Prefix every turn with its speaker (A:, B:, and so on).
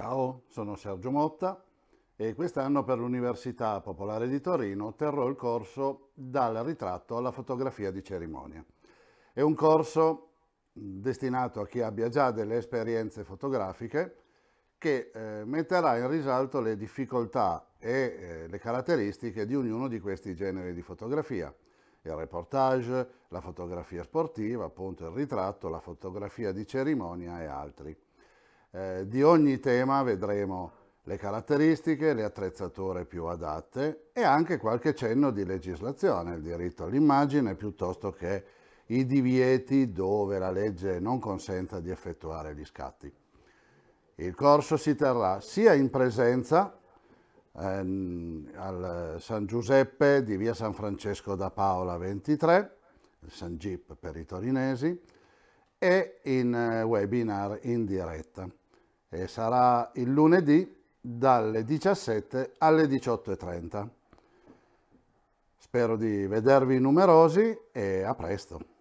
A: Ciao, sono Sergio Motta e quest'anno per l'Università Popolare di Torino terrò il corso Dal ritratto alla fotografia di cerimonia. È un corso destinato a chi abbia già delle esperienze fotografiche che eh, metterà in risalto le difficoltà e eh, le caratteristiche di ognuno di questi generi di fotografia. Il reportage, la fotografia sportiva, appunto il ritratto, la fotografia di cerimonia e altri. Eh, di ogni tema vedremo le caratteristiche, le attrezzature più adatte e anche qualche cenno di legislazione, il diritto all'immagine piuttosto che i divieti dove la legge non consenta di effettuare gli scatti. Il corso si terrà sia in presenza ehm, al San Giuseppe di via San Francesco da Paola 23, il San Gip per i torinesi, e in eh, webinar in diretta e sarà il lunedì dalle 17 alle 18.30. Spero di vedervi numerosi e a presto.